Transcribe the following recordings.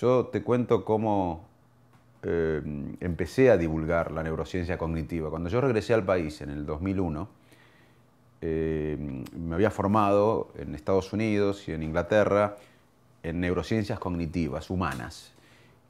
Yo te cuento cómo eh, empecé a divulgar la neurociencia cognitiva. Cuando yo regresé al país en el 2001, eh, me había formado en Estados Unidos y en Inglaterra en neurociencias cognitivas humanas,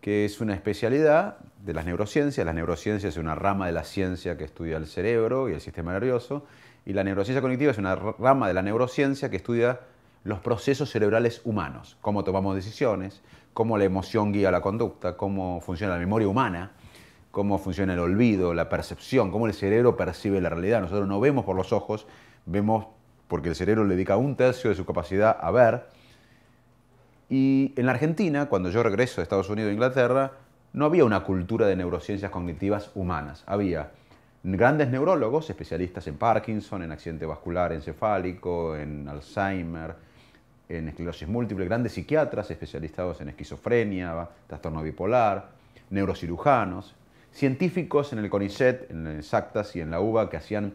que es una especialidad de las neurociencias. Las neurociencias es una rama de la ciencia que estudia el cerebro y el sistema nervioso, y la neurociencia cognitiva es una rama de la neurociencia que estudia los procesos cerebrales humanos, cómo tomamos decisiones, cómo la emoción guía la conducta, cómo funciona la memoria humana, cómo funciona el olvido, la percepción, cómo el cerebro percibe la realidad. Nosotros no vemos por los ojos, vemos porque el cerebro le dedica un tercio de su capacidad a ver. Y en la Argentina, cuando yo regreso de Estados Unidos e Inglaterra, no había una cultura de neurociencias cognitivas humanas. Había grandes neurólogos, especialistas en Parkinson, en accidente vascular encefálico, en Alzheimer, en esclerosis múltiple, grandes psiquiatras especializados en esquizofrenia, trastorno bipolar, neurocirujanos, científicos en el CONICET, en el SACTAS y en la uva que hacían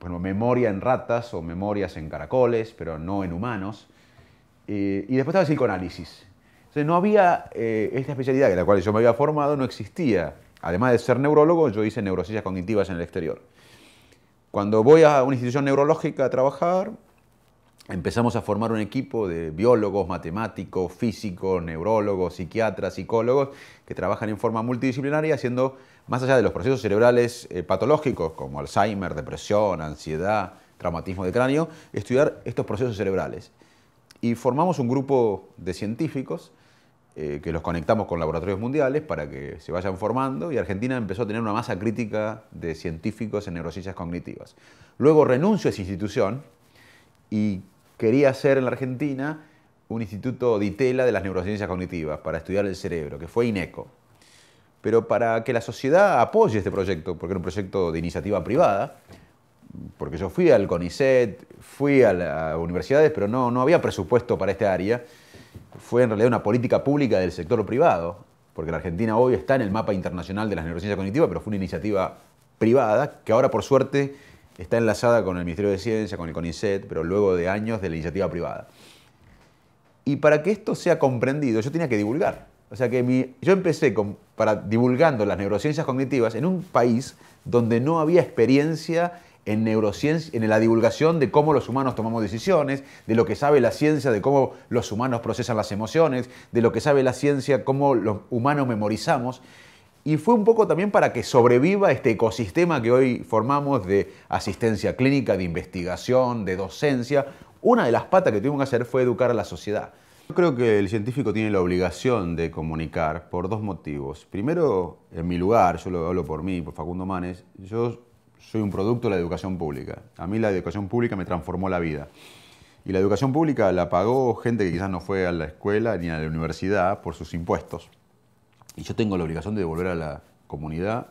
bueno, memoria en ratas o memorias en caracoles, pero no en humanos. Eh, y después estaba el psicoanálisis. Entonces no había eh, esta especialidad en la cual yo me había formado, no existía. Además de ser neurólogo, yo hice neurociencias cognitivas en el exterior. Cuando voy a una institución neurológica a trabajar, empezamos a formar un equipo de biólogos, matemáticos, físicos, neurólogos, psiquiatras, psicólogos, que trabajan en forma multidisciplinaria haciendo, más allá de los procesos cerebrales eh, patológicos como Alzheimer, depresión, ansiedad, traumatismo de cráneo, estudiar estos procesos cerebrales. Y formamos un grupo de científicos eh, que los conectamos con laboratorios mundiales para que se vayan formando y Argentina empezó a tener una masa crítica de científicos en neurociencias cognitivas. Luego renuncio a esa institución y quería hacer en la Argentina un instituto de tela de las neurociencias cognitivas para estudiar el cerebro, que fue INECO. Pero para que la sociedad apoye este proyecto, porque era un proyecto de iniciativa privada, porque yo fui al CONICET, fui a las universidades, pero no, no había presupuesto para esta área, fue en realidad una política pública del sector privado, porque la Argentina hoy está en el mapa internacional de las neurociencias cognitivas, pero fue una iniciativa privada que ahora por suerte está enlazada con el Ministerio de Ciencia, con el CONICET, pero luego de años de la iniciativa privada. Y para que esto sea comprendido, yo tenía que divulgar. O sea que yo empecé para, divulgando las neurociencias cognitivas en un país donde no había experiencia en neurociencia, en la divulgación de cómo los humanos tomamos decisiones, de lo que sabe la ciencia, de cómo los humanos procesan las emociones, de lo que sabe la ciencia, cómo los humanos memorizamos y fue un poco también para que sobreviva este ecosistema que hoy formamos de asistencia clínica, de investigación, de docencia. Una de las patas que tuvimos que hacer fue educar a la sociedad. Yo creo que el científico tiene la obligación de comunicar por dos motivos. Primero, en mi lugar, yo lo hablo por mí, por Facundo Manes, yo soy un producto de la educación pública. A mí la educación pública me transformó la vida. Y la educación pública la pagó gente que quizás no fue a la escuela ni a la universidad por sus impuestos y yo tengo la obligación de devolver a la comunidad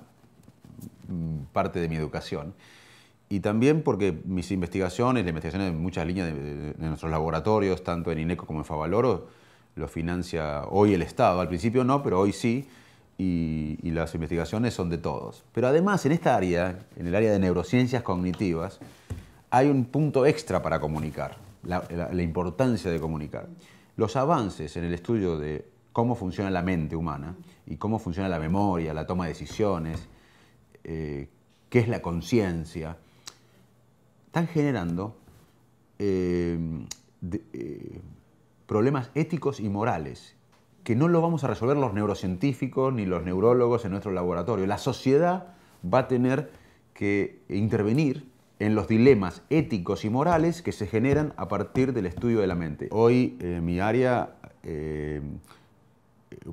mm, parte de mi educación. Y también porque mis investigaciones, las investigaciones en muchas líneas de, nuestros laboratorios, tanto en INECO como en Favaloro, lo financia hoy el Estado. Al principio no, pero hoy sí. Y, las investigaciones son de todos. Pero además, en esta área, en el área de neurociencias cognitivas, hay un punto extra para comunicar, la importancia de comunicar. Los avances en el estudio de cómo funciona la mente humana y cómo funciona la memoria, la toma de decisiones, eh, qué es la conciencia, están generando eh, eh, problemas éticos y morales que no lo vamos a resolver los neurocientíficos ni los neurólogos en nuestro laboratorio. La sociedad va a tener que intervenir en los dilemas éticos y morales que se generan a partir del estudio de la mente. Hoy mi área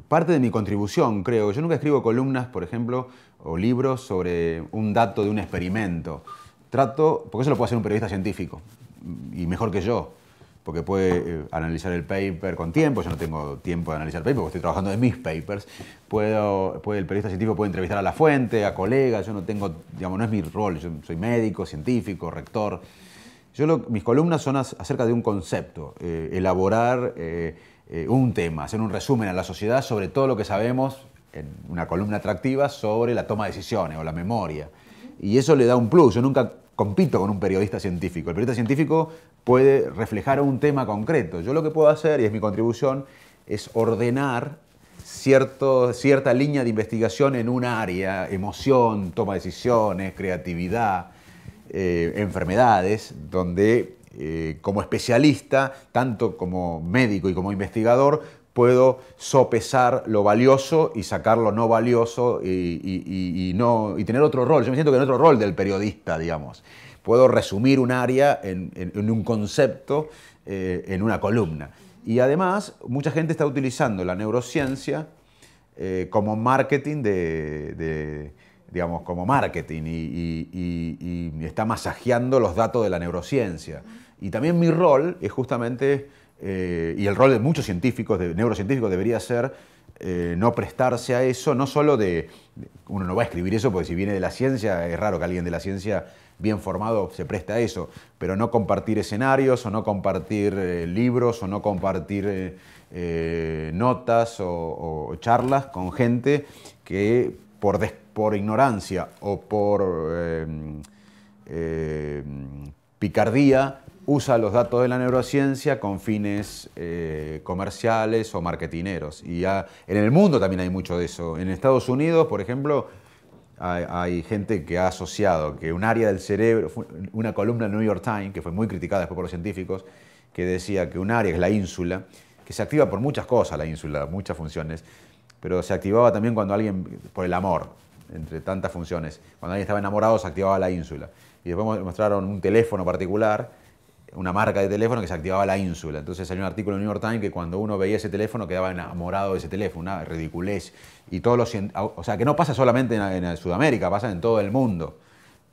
parte de mi contribución, creo. Yo nunca escribo columnas, por ejemplo, o libros sobre un dato de un experimento. Trato, porque eso lo puede hacer un periodista científico, y mejor que yo, porque puede eh, analizar el paper con tiempo, yo no tengo tiempo de analizar el paper, porque estoy trabajando en mis papers. Puedo, puede, el periodista científico puede entrevistar a la fuente, a colegas, yo no tengo, digamos, no es mi rol, yo soy médico, científico, rector. Yo mis columnas son acerca de un concepto, eh, elaborar... Eh, eh, un tema, hacer un resumen a la sociedad sobre todo lo que sabemos en una columna atractiva sobre la toma de decisiones o la memoria. Y eso le da un plus. Yo nunca compito con un periodista científico. El periodista científico puede reflejar un tema concreto. Yo lo que puedo hacer, y es mi contribución, es ordenar cierta línea de investigación en un área, emoción, toma de decisiones, creatividad, eh, enfermedades, donde eh, como especialista, tanto como médico y como investigador, puedo sopesar lo valioso y sacar lo no valioso y, no, tener otro rol. Yo me siento que en otro rol del periodista, digamos. Puedo resumir un área en, un concepto, eh, en una columna. Y además, mucha gente está utilizando la neurociencia eh, como marketing de digamos, como marketing y, está masajeando los datos de la neurociencia. Y también mi rol es justamente, eh, y el rol de muchos científicos, de neurocientíficos, debería ser eh, no prestarse a eso, no solo de, uno no va a escribir eso porque si viene de la ciencia, es raro que alguien de la ciencia bien formado se preste a eso, pero no compartir escenarios o no compartir eh, libros o no compartir notas o, charlas con gente que por, des por ignorancia o por em, em, picardía usa los datos de la neurociencia con fines eh, comerciales o marketineros. Y ya en el mundo también hay mucho de eso. En Estados Unidos, por ejemplo, hay, gente que ha asociado que un área del cerebro, una columna del New York Times, que fue muy criticada después por los científicos, que decía que un área, es la ínsula, que se activa por muchas cosas la ínsula, muchas funciones, pero se activaba también cuando alguien, por el amor, entre tantas funciones. Cuando alguien estaba enamorado se activaba la ínsula. Y después mostraron un teléfono particular, una marca de teléfono que se activaba la ínsula. Entonces salió un artículo en New York Times que cuando uno veía ese teléfono quedaba enamorado de ese teléfono, una ridiculez. Y todos los, o sea, que no pasa solamente en, Sudamérica, pasa en todo el mundo.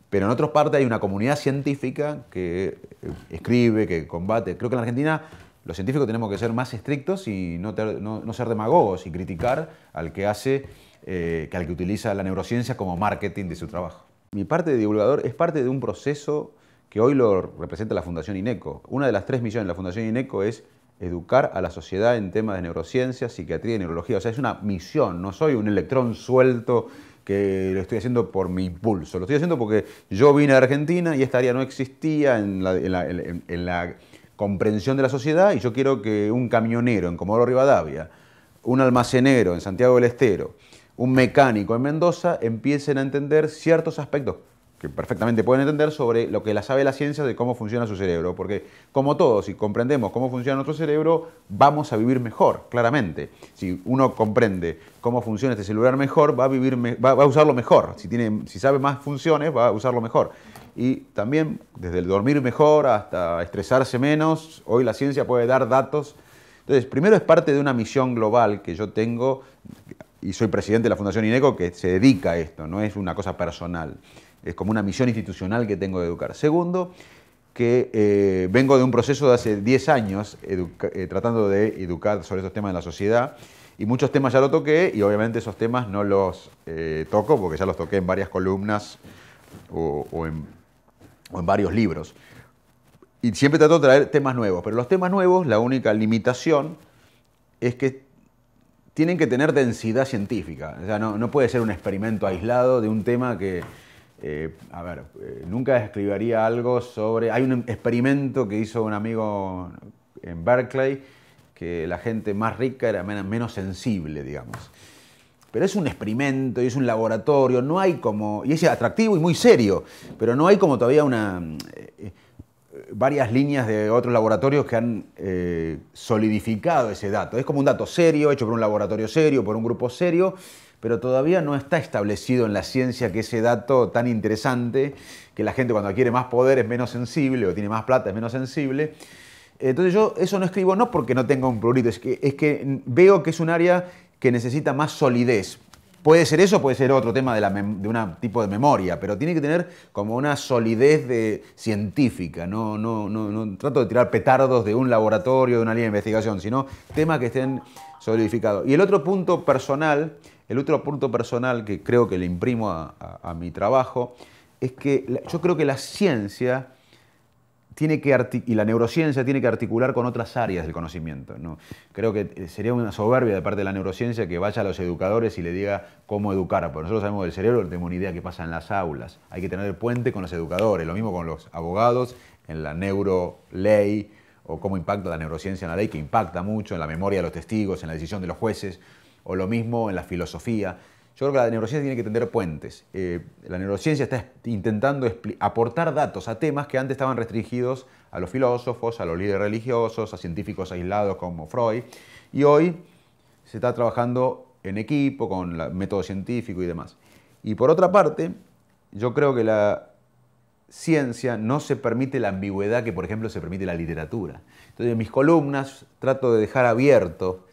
Pero en otras partes hay una comunidad científica que eh, escribe, que combate. Creo que en la Argentina los científicos tenemos que ser más estrictos y no, no ser demagogos y criticar al que hace eh, que al que utiliza la neurociencia como marketing de su trabajo. Mi parte de divulgador es parte de un proceso que hoy lo representa la Fundación INECO. Una de las tres misiones de la Fundación INECO es educar a la sociedad en temas de neurociencia, psiquiatría y neurología. O sea, es una misión, no soy un electrón suelto que lo estoy haciendo por mi impulso. Lo estoy haciendo porque yo vine a Argentina y esta área no existía en la, en la comprensión de la sociedad y yo quiero que un camionero en Comodoro Rivadavia, un almacenero en Santiago del Estero, un mecánico en Mendoza empiecen a entender ciertos aspectos que perfectamente pueden entender sobre lo que la sabe la ciencia de cómo funciona su cerebro, porque como todos, si comprendemos cómo funciona nuestro cerebro, vamos a vivir mejor, claramente. Si uno comprende cómo funciona este celular mejor, va a, vivir va, a usarlo mejor. Si, tiene, si sabe más funciones, va a usarlo mejor. Y también, desde el dormir mejor hasta estresarse menos, hoy la ciencia puede dar datos. Entonces, primero es parte de una misión global que yo tengo y soy presidente de la Fundación INECO que se dedica a esto, no es una cosa personal, es como una misión institucional que tengo de educar. Segundo, que eh, vengo de un proceso de hace 10 años eh, tratando de educar sobre estos temas de la sociedad y muchos temas ya lo toqué y obviamente esos temas no los eh, toco porque ya los toqué en varias columnas o, en, o en varios libros. Y siempre trato de traer temas nuevos, pero los temas nuevos, la única limitación es que tienen que tener densidad científica. O sea, no, puede ser un experimento aislado de un tema que, eh, a ver, eh, nunca escribiría algo sobre... Hay un experimento que hizo un amigo en Berkeley, que la gente más rica era menos sensible, digamos. Pero es un experimento y es un laboratorio, no hay como... Y es atractivo y muy serio, pero no hay como todavía una... Eh, varias líneas de otros laboratorios que han eh, solidificado ese dato. Es como un dato serio, hecho por un laboratorio serio, por un grupo serio, pero todavía no está establecido en la ciencia que ese dato tan interesante, que la gente cuando adquiere más poder es menos sensible o tiene más plata es menos sensible. Entonces yo eso no escribo no porque no tenga un prurito, es que, es que veo que es un área que necesita más solidez. Puede ser eso, puede ser otro tema de, un tipo de memoria, pero tiene que tener como una solidez de, científica. No, no, no, trato de tirar petardos de un laboratorio, de una línea de investigación, sino temas que estén solidificados. Y el otro punto personal, el otro punto personal que creo que le imprimo a mi trabajo, es que yo creo que la ciencia que y la neurociencia tiene que articular con otras áreas del conocimiento. ¿no? Creo que eh, sería una soberbia de parte de la neurociencia que vaya a los educadores y le diga cómo educar, porque nosotros sabemos del cerebro, no tenemos una idea qué pasa en las aulas. Hay que tener el puente con los educadores, lo mismo con los abogados, en la neuroley o cómo impacta la neurociencia en la ley, que impacta mucho en la memoria de los testigos, en la decisión de los jueces, o lo mismo en la filosofía. Yo creo que la neurociencia tiene que tener puentes. Eh, la neurociencia está intentando aportar datos a temas que antes estaban restringidos a los filósofos, a los líderes religiosos, a científicos aislados como Freud. Y hoy se está trabajando en equipo, con el método científico y demás. Y por otra parte, yo creo que la ciencia no se permite la ambigüedad que, por ejemplo, se permite la literatura. Entonces, en mis columnas trato de dejar abierto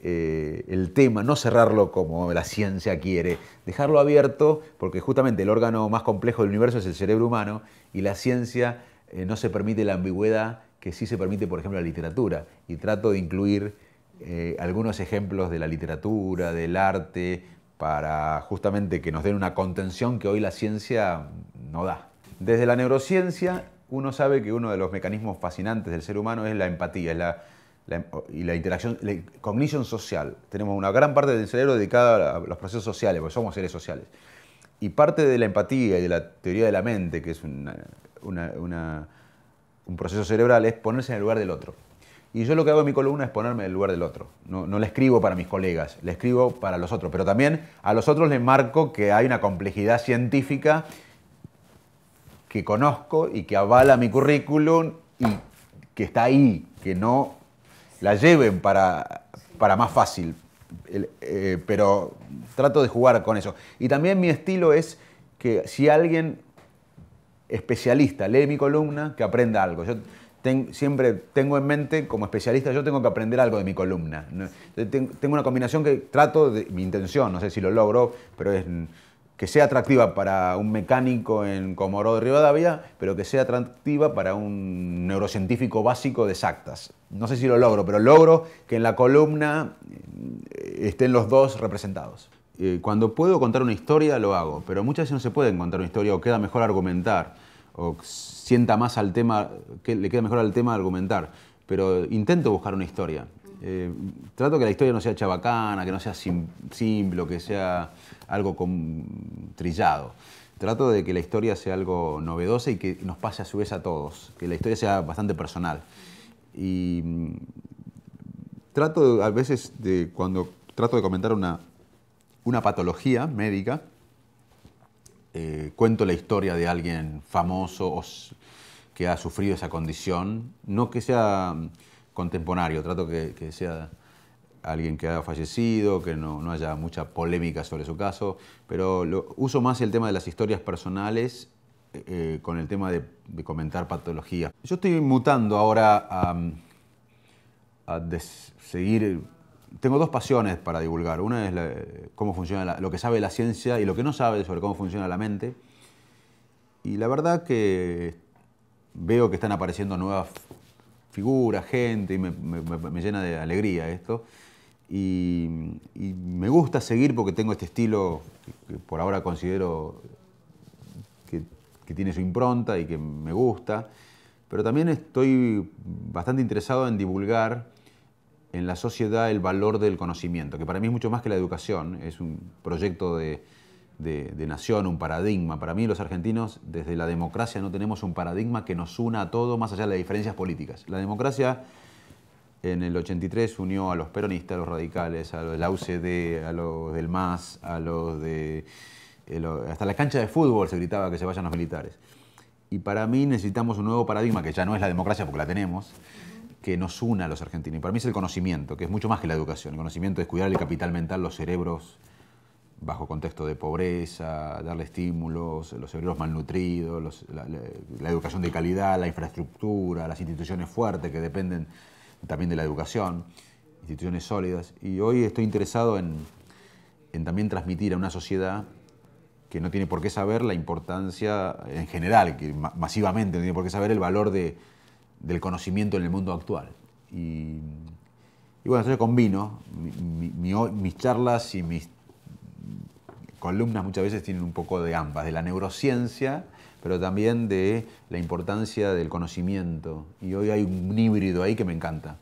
eh, el tema, no cerrarlo como la ciencia quiere, dejarlo abierto, porque justamente el órgano más complejo del universo es el cerebro humano y la ciencia eh, no se permite la ambigüedad que sí se permite, por ejemplo, la literatura. Y trato de incluir eh, algunos ejemplos de la literatura, del arte, para justamente que nos den una contención que hoy la ciencia no da. Desde la neurociencia, uno sabe que uno de los mecanismos fascinantes del ser humano es la empatía, es la la, y la interacción, la cognición social. Tenemos una gran parte del cerebro dedicada a los procesos sociales, porque somos seres sociales. Y parte de la empatía y de la teoría de la mente, que es un proceso cerebral, es ponerse en el lugar del otro. Y yo lo que hago en mi columna es ponerme en el lugar del otro. No, no le escribo para mis colegas, le escribo para los otros. Pero también a los otros les marco que hay una complejidad científica que conozco y que avala mi currículum y que está ahí, que no la lleven para, más fácil. Eh, pero trato de jugar con eso. Y también mi estilo es que si alguien especialista lee mi columna, que aprenda algo. Yo siempre tengo en mente, como especialista, yo tengo que aprender algo de mi columna. Tengo una combinación que trato de mi intención, no sé si lo logro, pero es que sea atractiva para un mecánico en Comoró de Rivadavia, pero que sea atractiva para un neurocientífico básico de exactas. No sé si lo logro, pero logro que en la columna eh, estén los dos representados. Eh, cuando puedo contar una historia, lo hago, pero muchas veces no se puede contar una historia o queda mejor argumentar, o sienta más al tema, que le queda mejor al tema argumentar, pero intento buscar una historia. Eh, trato que la historia no sea chabacana, que no sea simple, que sea algo con, trillado. Trato de que la historia sea algo novedosa y que nos pase a su vez a todos, que la historia sea bastante personal. Y mm, trato a veces de, cuando trato de comentar una, una patología médica, eh, cuento la historia de alguien famoso que ha sufrido esa condición, no que sea mm, contemporáneo, trato que, sea alguien que haya fallecido, que no, haya mucha polémica sobre su caso, pero uso más el tema de las historias personales eh, con el tema de, comentar patologías. Yo estoy mutando ahora a, seguir... Tengo dos pasiones para divulgar. Una es cómo funciona lo que sabe la ciencia y lo que no sabe sobre cómo funciona la mente. Y la verdad que veo que están apareciendo nuevas figura, gente, y me, llena de alegría esto. Y, me gusta seguir porque tengo este estilo que, por ahora considero que, que, tiene su impronta y que me gusta, pero también estoy bastante interesado en divulgar en la sociedad el valor del conocimiento, que para mí es mucho más que la educación, es un proyecto de, de, nación, un paradigma. Para mí los argentinos desde la democracia no tenemos un paradigma que nos una a todo más allá de las diferencias políticas. La democracia en el 83 unió a los peronistas, a los radicales, a los de a los del MAS, a los de... Eh, hasta la cancha de fútbol se gritaba que se vayan los militares. Y para mí necesitamos un nuevo paradigma, que ya no es la democracia porque la tenemos, que nos una a los argentinos. Y para mí es el conocimiento, que es mucho más que la educación. El conocimiento es cuidar el capital mental, los cerebros, bajo contexto de pobreza, darle estímulos, los obreros malnutridos, la, educación de calidad, la infraestructura, las instituciones fuertes que dependen también de la educación, instituciones sólidas. Y hoy estoy interesado en, también transmitir a una sociedad que no tiene por qué saber la importancia en general, que masivamente no tiene por qué saber el valor del conocimiento en el mundo actual. Y, bueno, entonces combino mis charlas y mis columnas muchas veces tienen un poco de ambas, de la neurociencia, pero también de la importancia del conocimiento. Y hoy hay un híbrido ahí que me encanta.